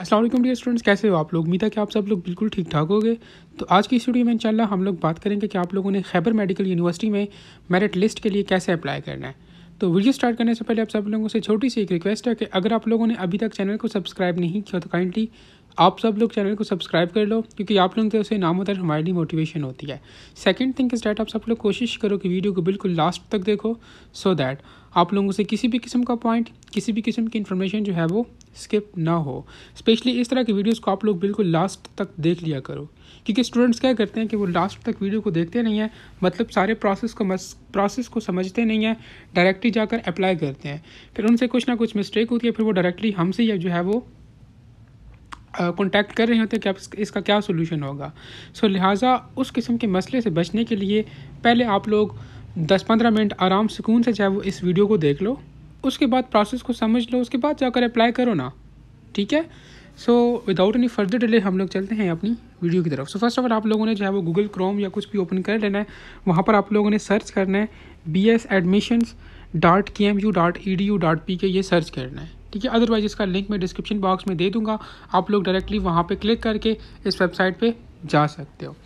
Aslam dear students कैसे हो आप लोग उम्मीद है कि आप सब लोग बिल्कुल ठीक ठाक हो गए तो आज की स्टूडियो में इंशाल्लाह हम लोग बात करेंगे कि आप लोगों ने खैबर मेडिकल यूनिवर्सिटी में मेरिट लिस्ट के लिए कैसे अप्लाई करना है तो वीडियो स्टार्ट करने से पहले आप सब लोगों से छोटी सी एक रिक्वेस्ट है कि अगर आप लोगों ने अभी तक चैनल को सब्सक्राइब नहीं किया तो काइंडली आप सब लोग चैनल को सब्सक्राइब कर लो क्योंकि आप लोगों के उसे नाम होता है हमारे लिए मोटिवेशन होती है सेकंड थिंग इज डैट आप सब लोग कोशिश करो कि वीडियो को बिल्कुल लास्ट तक देखो सो दैट आप लोगों से किसी भी किस्म का पॉइंट किसी भी किस्म की इन्फॉर्मेशन जो है वो स्किप ना हो स्पेशली इस तरह की वीडियोस को आप लोग बिल्कुल लास्ट तक देख लिया करो क्योंकि स्टूडेंट्स क्या करते हैं कि वो लास्ट तक वीडियो को देखते नहीं हैं मतलब सारे प्रोसेस को प्रोसेस को समझते नहीं हैं डायरेक्टली जाकर अप्लाई करते हैं फिर उनसे कुछ ना कुछ मिस्टेक होती है फिर वो डायरेक्टली हमसे या जो है वो कॉन्टैक्ट uh, कर रहे होते हैं कि आप इसका क्या सोल्यूशन होगा सो so, लिहाजा उस किस्म के मसले से बचने के लिए पहले आप लोग दस पंद्रह मिनट आराम सुकून से चाहे वो इस वीडियो को देख लो उसके बाद प्रोसेस को समझ लो उसके बाद जाकर अप्लाई करो ना ठीक है so without any further delay हम लोग चलते हैं अपनी वीडियो की तरफ सो फर्स्ट ऑफ ऑल आप लोगों ने चाहे वो गूगल क्रोम या कुछ भी ओपन कर लेना है वहाँ पर आप लोगों ने सर्च करना है B S admissions dot K M U dot E D U dot P K ये सर्च करना है ठीक है अदरवाइज इसका लिंक मैं डिस्क्रिप्शन बॉक्स में दे दूंगा आप लोग डायरेक्टली वहाँ पर क्लिक करके इस वेबसाइट पर जा सकते हो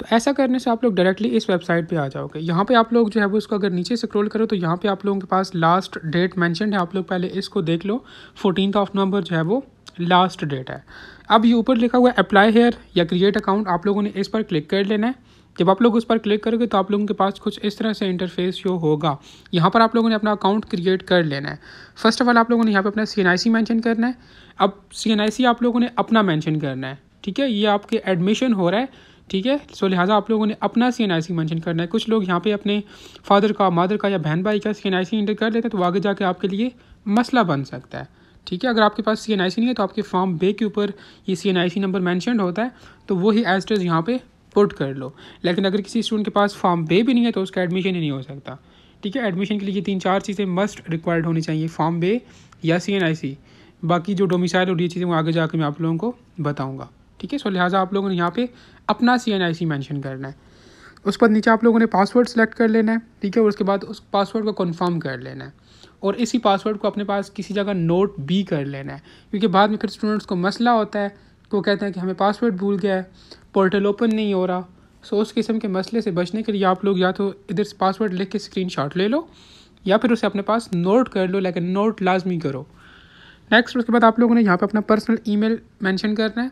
तो ऐसा करने से आप लोग डायरेक्टली इस वेबसाइट पे आ जाओगे यहाँ पे आप लोग जो है वो इसको अगर नीचे स्क्रॉल करो तो यहाँ पे आप लोगों के पास लास्ट डेट मैंशन है आप लोग पहले इसको देख लो फोर्टीन ऑफ नवंबर जो है वो लास्ट डेट है अब ये ऊपर लिखा हुआ है अप्लाई हेयर या क्रिएट अकाउंट आप लोगों ने इस पर क्लिक कर लेना है जब आप लोग उस पर क्लिक करोगे तो आप लोगों के पास कुछ इस तरह से इंटरफेस शो होगा यहाँ पर आप लोगों ने अपना अकाउंट क्रिएट कर लेना है फर्स्ट ऑफ ऑल आप लोगों ने यहाँ पे अपना सी एन आई सी मैंशन करना है अब सी एन आई सी आप लोगों ने अपना मैंशन करना है ठीक है ये आपके एडमिशन हो रहा है ठीक है सो लिहाजा आप लोगों ने अपना सी एन आई सी मैंशन करना है कुछ लोग यहाँ पे अपने फादर का मादर का या बहन भाई का सी एन आई सी इंटर कर लेते हैं तो आगे जाके आपके लिए मसला बन सकता है ठीक है अगर आपके पास सी एन आई सी नहीं है तो आपके फॉर्म बे के ऊपर ये C N I C number mention होता है तो वही एज यहाँ पर पुट कर लो लेकिन अगर किसी स्टूडेंट के पास फॉर्म बे भी नहीं है तो उसका एडमिशन ही नहीं हो सकता ठीक है एडमिशन के लिए ये तीन चार चीज़ें मस्ट रिक्वायर्ड होनी चाहिए फॉर्म बे या सी एन आई सी बाकी जो डोमिसाइल और ये चीज़ें वो आगे जाकर मैं आप लोगों को बताऊँगा ठीक है सो लिहाजा आप लोगों ने यहाँ पे अपना सी एन आई सी मैंशन करना है उस पर नीचे आप लोगों ने पासवर्ड सेलेक्ट कर लेना है ठीक है और उसके बाद उस पासवर्ड को कन्फर्म कर लेना है और इसी पासवर्ड को अपने पास किसी जगह नोट भी कर लेना है क्योंकि बाद में फिर स्टूडेंट्स को मसला होता है तो वो कहते हैं कि हमें पासवर्ड भूल गया है पोर्टल ओपन नहीं हो रहा सो उस किस्म के मसले से बचने के लिए आप लोग या तो इधर से पासवर्ड लिख के स्क्रीन ले लो या फिर उसे अपने पास नोट कर लो लेकिन नोट लाजमी करो नेक्स्ट उसके बाद आप लोगों ने यहाँ पे अपना पर्सनल ईमेल मेंशन करना है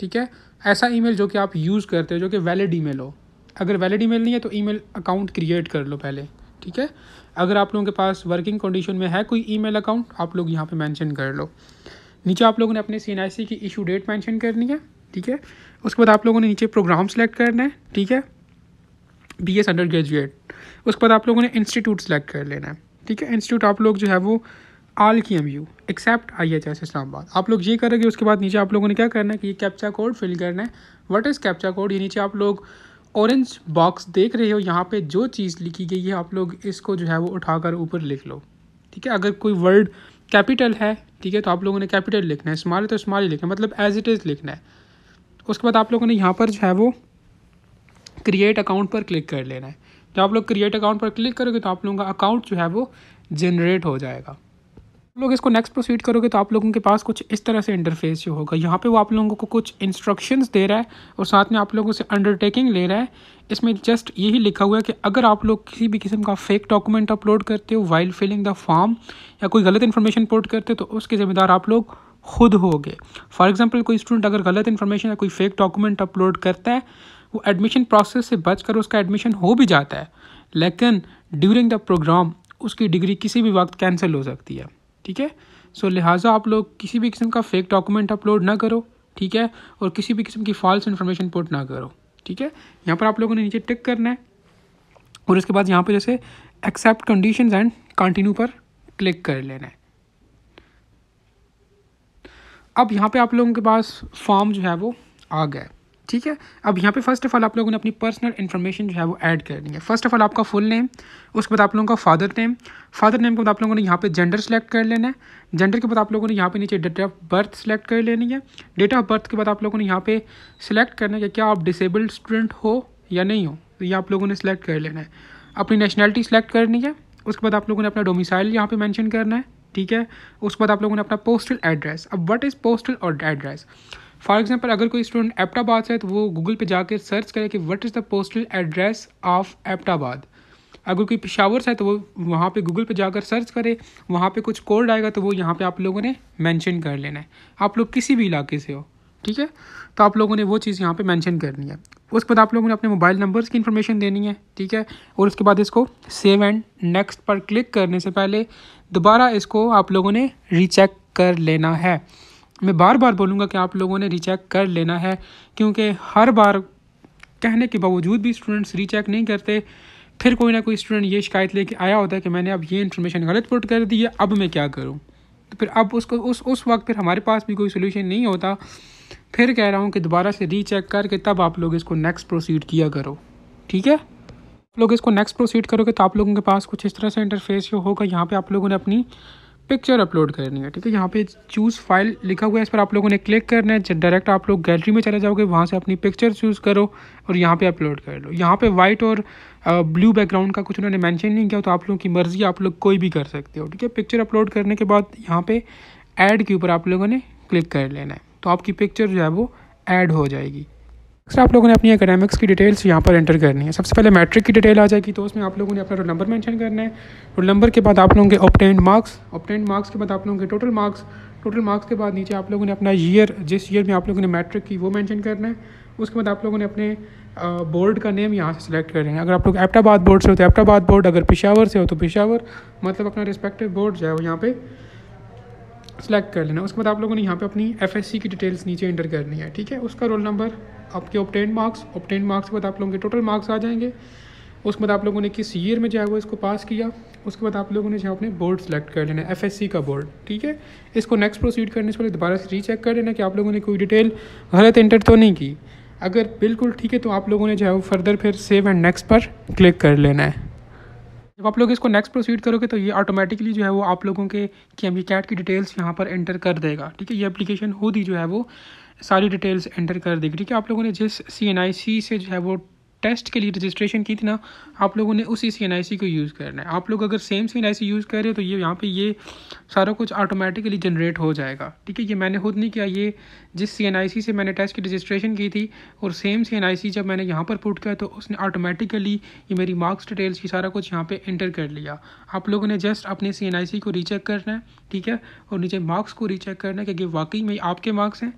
ठीक है ऐसा ईमेल जो कि आप यूज़ करते हो जो कि वैलिड ईमेल हो अगर वैलिड ईमेल नहीं है तो ईमेल अकाउंट क्रिएट कर लो पहले ठीक है अगर आप लोगों के पास वर्किंग कंडीशन में है कोई ईमेल अकाउंट आप लोग यहाँ पे मेंशन कर लो नीचे आप लोगों ने अपने सी की इशू डेट मेंशन करनी है ठीक है उसके बाद आप लोगों ने नीचे प्रोग्राम सेलेक्ट करना है ठीक है बी एस अंडर ग्रेजुएट उसके बाद आप लोगों ने इंस्टीट्यूट सेलेक्ट कर लेना है ठीक है इंस्टीट्यूट आप लोग जो है वो all K M U except I H S Islamabad आप लोग ये करेंगे उसके बाद नीचे आप लोगों ने क्या करना है कि ये कैप्चा कोड फिल करना है व्हाट इज़ कैप्चा कोड ये नीचे आप लोग ऑरेंज बॉक्स देख रहे हो यहाँ पे जो चीज़ लिखी गई है आप लोग इसको जो है वो उठाकर ऊपर लिख लो ठीक है अगर कोई वर्ड कैपिटल है ठीक है तो आप लोगों ने कैपिटल लिखना है स्मॉल है तो स्मॉल ही लिखना है मतलब एज इट इज़ लिखना है उसके बाद आप लोगों ने यहाँ पर जो है वो क्रिएट अकाउंट पर क्लिक कर लेना है जब आप लोग क्रिएट अकाउंट पर क्लिक करोगे तो आप लोगों का अकाउंट जो है वो जनरेट हो जाएगा लोग इसको नेक्स्ट प्रोसीड करोगे तो आप लोगों के पास कुछ इस तरह से इंटरफेस जो होगा यहाँ पे वो आप लोगों को कुछ इंस्ट्रक्शंस दे रहा है और साथ में आप लोगों से अंडरटेकिंग ले रहा है इसमें जस्ट यही लिखा हुआ है कि अगर आप लोग किसी भी किस्म का फेक डॉक्यूमेंट अपलोड करते हो वाइल फिलिंग द फॉर्म या कोई गलत इन्फॉर्मेशन अपलोड करते हो तो उसके ज़िम्मेदार आप लोग खुद गए फॉर एग्जाम्पल कोई स्टूडेंट अगर गलत इन्फॉर्मेशन या कोई फेक डॉक्यूमेंट अपलोड करता है वो एडमिशन प्रोसेस से बच उसका एडमिशन हो भी जाता है लेकिन ड्यूरिंग द प्रोग्राम उसकी डिग्री किसी भी वक्त कैंसिल हो सकती है ठीक है सो लिहाजा आप लोग किसी भी किस्म का फेक डॉक्यूमेंट अपलोड ना करो ठीक है और किसी भी किस्म की फॉल्स इन्फॉर्मेशन पुट ना करो ठीक है यहाँ पर आप लोगों ने नीचे टिक करना है और उसके बाद यहाँ पर जैसे एक्सेप्ट कंडीशन एंड कंटिन्यू पर क्लिक कर लेना है अब यहाँ पर आप लोगों के पास फॉर्म जो है वो आ गया ठीक है अब यहाँ पे फर्स्ट ऑफ ऑल आप लोगों ने अपनी पर्सनल इन्फॉर्मेशन जो है वो ऐड करनी है फर्स्ट ऑफ ऑल आपका फुल नेम उसके बाद आप लोगों का फादर नेम फादर नेम के बाद आप लोगों ने यहाँ पे जेंडर सेलेक्ट कर लेना है जेंडर के बाद आप लोगों ने यहाँ पे नीचे डेट ऑफ बर्थ सेलेक्ट कर लेनी है डेट ऑफ बर्थ के बाद आप लोगों ने यहाँ पे सिलेक्ट करना है कि क्या आप डिसेबल्ड स्टूडेंट हो या नहीं हो तो ये आप लोगों ने सिलेक्ट कर लेना है अपनी नेशनैलिटी सेलेक्ट करनी है उसके बाद आप लोगों ने अपना डोमिसाइल यहाँ पे मैंशन करना है ठीक है उसके बाद आप लोगों ने अपना पोस्टल एड्रेस अब वट इज़ पोस्टल और एड्रेस फॉर एग्जाम्पल अगर कोई स्टूडेंट एप्टाबाद से है तो वो गूगल पे जाकर सर्च करे कि what is the postal address of Abbottabad अगर कोई पिशावर से है तो वो वहाँ पे गूगल पे जाकर सर्च करे वहाँ पे कुछ कोड आएगा तो वो यहाँ पे आप लोगों ने मैंशन कर लेना है आप लोग किसी भी इलाके से हो ठीक है तो आप लोगों ने वो चीज़ यहाँ पर मैंशन करनी है उसके बाद आप लोगों ने अपने मोबाइल नंबर्स की इन्फॉर्मेशन देनी है ठीक है और उसके बाद इसको सेव एंड नेक्स्ट पर क्लिक करने से पहले दोबारा इसको आप लोगों ने रीचेक कर लेना है मैं बार बार बोलूँगा कि आप लोगों ने रिचेक कर लेना है क्योंकि हर बार कहने के बावजूद भी स्टूडेंट्स रीचेक नहीं करते फिर कोई ना कोई स्टूडेंट ये शिकायत लेके आया होता है कि मैंने अब ये इन्फॉर्मेशन गलत पुट कर दी है अब मैं क्या करूँ तो फिर अब उसको उस उस वक्त फिर हमारे पास भी कोई सोल्यूशन नहीं होता फिर कह रहा हूँ कि दोबारा से रीचेक करके तब आप लोग इसको नेक्स्ट प्रोसीड किया करो ठीक है लोग इसको नेक्स्ट प्रोसीड करोगे तो आप लोगों के पास कुछ इस तरह से इंटरफेस होगा यहाँ पे आप लोगों ने अपनी पिक्चर अपलोड करनी है ठीक है यहाँ पे चूज़ फाइल लिखा हुआ है इस पर आप लोगों ने क्लिक करना है डायरेक्ट आप लोग गैलरी में चले जाओगे वहाँ से अपनी पिक्चर चूज़ करो और यहाँ पे अपलोड कर लो यहाँ पे वाइट और ब्लू बैकग्राउंड का कुछ उन्होंने मेंशन नहीं किया तो आप लोगों की मर्ज़ी आप लोग कोई भी कर सकते हो ठीक है पिक्चर अपलोड करने के बाद यहाँ पर ऐड के ऊपर आप लोगों ने क्लिक कर लेना है तो आपकी पिक्चर जो है वो ऐड हो जाएगी सर आप लोगों ने अपनी एकेडमिक्स की डिटेल्स यहाँ पर एंटर करनी है सबसे पहले मैट्रिक की डिटेल आ जाएगी तो उसमें आप लोगों ने अपना रोल नंबर मेंशन करना है रोल नंबर के बाद आप लोगों के ऑप्टेंड मार्क्स ऑप्टेंड मार्क्स के बाद आप लोगों के टोटल मार्क्स टोटल मार्क्स के बाद नीचे आप लोगों ने अपना ईयर जिस ईयर में आप लोगों ने मैट्रिक की वो मैंशन करना है उसके बाद आप लोगों ने अपने बोर्ड का नेम यहाँ से सेलेक्ट कर रहे हैं अगर आप लोग एप्टाबाद बोर्ड से हो तो एप्टाबाद बोर्ड अगर पिशावर से हो तो पिशावर मतलब अपना रिस्पेक्टिव बोर्ड जो है वो यहाँ पे सेलेक्ट कर लेना उसके बाद आप लोगों ने यहाँ पे अपनी एफ की डिटेल्स नीचे इंटर करनी है ठीक है उसका रोल नंबर आपके ऑप्टेन मार्क्स ऑप्टेन मार्क्स के बाद आप लोगों के टोटल मार्क्स आ जाएंगे उसके बाद आप लोगों ने किस ईयर में जो है वो इसको पास किया उसके बाद आप लोगों ने जो अपने बोर्ड सेलेक्ट कर लेना है एफ का बोर्ड ठीक है इसको नेक्स्ट प्रोसीड करने से पहले दोबारा से रीचेक कर लेना कि आप लोगों ने कोई डिटेल गलत इंटर तो नहीं की अगर बिल्कुल ठीक है तो आप लोगों ने जो है वो फर्दर फिर सेव एंड नेक्स्ट पर क्लिक कर लेना है जब आप लोग इसको नेक्स्ट प्रोसीड करोगे तो ये ऑटोमेटिकली जो है वो आप लोगों के कि कैट की डिटेल्स यहाँ पर एंटर कर देगा ठीक है ये एप्लीकेशन खुद ही जो है वो सारी डिटेल्स एंटर कर देगी ठीक है आप लोगों ने जिस सी एन आई सी से जो है वो टेस्ट के लिए रजिस्ट्रेशन की थी ना आप लोगों ने उसी सी एन आई सी को यूज़ करना है आप लोग अगर same C N I C use कर रहे हो तो ये यहाँ पे ये सारा कुछ ऑटोमेटिकली जनरेट हो जाएगा ठीक है ये मैंने खुद नहीं किया ये जिस सी एन आई सी से मैंने टेस्ट की रजिस्ट्रेशन की थी और सेम सी एन आई सी जब मैंने यहाँ पर पुट किया तो उसने ऑटोमेटिकली ये मेरी मार्क्स डिटेल्स ये सारा कुछ यहाँ पर इंटर कर लिया आप लोगों ने जस्ट अपने सी एन आई सी को रीचेक करना है ठीक है और नीचे मार्क्स को रीचेक करना है क्योंकि वाकई में आपके मार्क्स हैं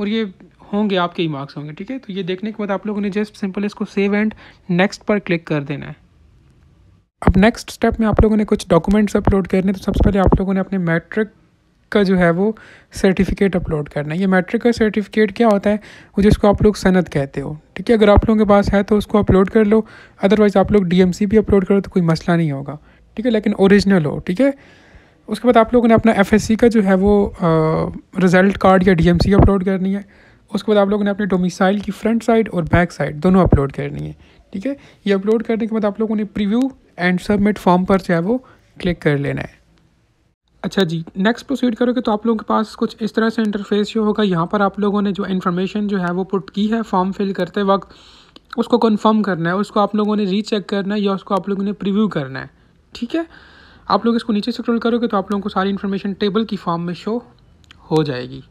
और ये होंगे आपके ही मार्क्स होंगे ठीक है तो ये देखने के बाद आप लोगों ने जस्ट सिंपल इसको सेव एंड नेक्स्ट पर क्लिक कर देना है अब नेक्स्ट स्टेप में आप लोगों ने कुछ डॉक्यूमेंट्स अपलोड करने तो सबसे पहले आप लोगों ने अपने मैट्रिक का जो है वो सर्टिफिकेट अपलोड करना है ये मैट्रिक का सर्टिफिकेट क्या होता है वो जिसको आप लोग सनद कहते हो ठीक है अगर आप लोगों के पास है तो उसको अपलोड कर लो अदरवाइज़ आप लोग डी भी अपलोड करो तो कोई मसला नहीं होगा ठीक है लेकिन ओरिजिनल हो ठीक है उसके बाद आप लोगों ने अपना एफ का जो है वो रिज़ल्ट कार्ड या डी अपलोड करनी है उसके बाद आप लोगों ने अपने डोमिसाइल की फ्रंट साइड और बैक साइड दोनों अपलोड करनी है ठीक है ये अपलोड करने के बाद आप लोगों ने प्रीव्यू एंड सबमिट फॉर्म पर जो है वो क्लिक कर लेना है अच्छा जी नेक्स्ट प्रोसीड करोगे तो आप लोगों के पास कुछ इस तरह से इंटरफेस जो होगा यहाँ पर आप लोगों ने जो इन्फॉर्मेशन जो है वो पुट की है फॉर्म फिल करते वक्त उसको कन्फर्म करना है उसको आप लोगों ने रीचेक करना है या उसको आप लोगों ने प्रिव्यू करना है ठीक है आप लोग इसको नीचे स्क्रॉल करोगे तो आप लोगों को सारी इन्फॉर्मेशन टेबल की फॉर्म में शो हो जाएगी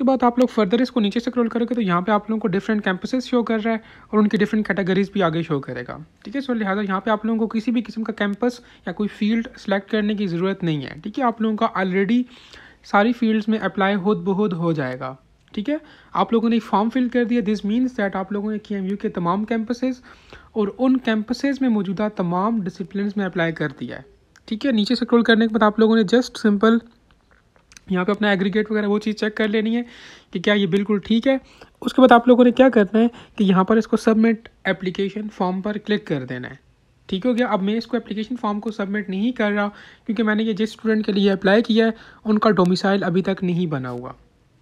उसके बाद आप लोग फर्दर इसको नीचे से क्रोल करोगे तो यहाँ पे आप लोगों को डिफरेंट कैंपसेस शो कर रहा है और उनकी डिफरेंट कैटेगरीज भी आगे शो करेगा ठीक है सो लिहाजा यहाँ पे आप लोगों को किसी भी किस्म का कैंपस या कोई फील्ड सेलेक्ट करने की ज़रूरत नहीं है ठीक है आप लोगों का ऑलरेडी सारी फील्ड्स में अप्लाई होद बहुत हो जाएगा ठीक है आप लोगों ने फॉर्म फिल कर दिया दिस मीन्स दैट आप लोगों ने के एम यू के तमाम कैंपसेज और उन कैंपसेज में मौजूदा तमाम डिसिप्लिन में अप्लाई कर दिया है ठीक है नीचे से क्रोल करने के बाद आप लोगों ने जस्ट सिंपल यहाँ पे अपना एग्रीगेट वगैरह वो चीज़ चेक कर लेनी है कि क्या ये बिल्कुल ठीक है उसके बाद आप लोगों ने क्या करना है कि यहाँ पर इसको सबमिट एप्लीकेशन फॉर्म पर क्लिक कर देना है ठीक हो गया अब मैं इसको एप्लीकेशन फॉर्म को सबमिट नहीं कर रहा क्योंकि मैंने ये जिस स्टूडेंट के लिए अप्लाई किया है उनका डोमिसाइल अभी तक नहीं बना हुआ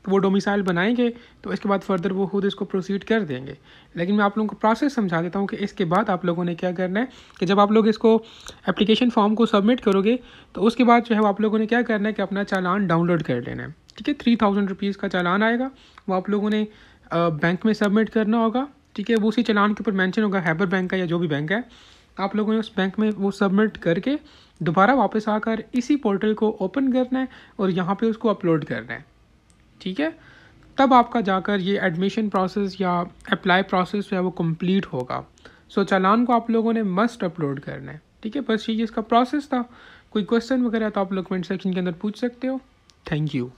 वो डोमिसाइल बनाएंगे तो इसके बाद फर्दर वो खुद इसको प्रोसीड कर देंगे लेकिन मैं आप लोगों को प्रोसेस समझा देता हूँ कि इसके बाद आप लोगों ने क्या करना है कि जब आप लोग इसको एप्लीकेशन फॉर्म को सबमिट करोगे तो उसके बाद जो है आप लोगों ने क्या करना है कि अपना चालान डाउनलोड कर लेना है ठीक है थ्री थाउजेंड रुपीज़ का चालान आएगा वो आप लोगों ने बैंक में सबमिट करना होगा ठीक है वो उसी चालान के ऊपर मैंशन होगा हैबर बैंक का या जो भी बैंक है आप लोगों ने उस बैंक में वो सबमिट करके दोबारा वापस आकर इसी पोर्टल को ओपन करना है और यहाँ पर उसको अपलोड करना है ठीक है तब आपका जाकर ये एडमिशन प्रोसेस या अप्लाई प्रोसेस जो है वो कंप्लीट होगा सो so, चालान को आप लोगों ने मस्ट अपलोड करना है ठीक है बस ये इसका प्रोसेस था कोई क्वेश्चन वगैरह तो आप लोग कमेंट सेक्शन के अंदर पूछ सकते हो थैंक यू